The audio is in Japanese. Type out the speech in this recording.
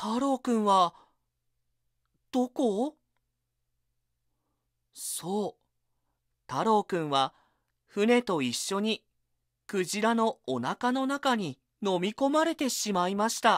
太郎くんは、どこそう、太郎くんは、船と一緒に、クジラのおなかの中に飲み込まれてしまいました。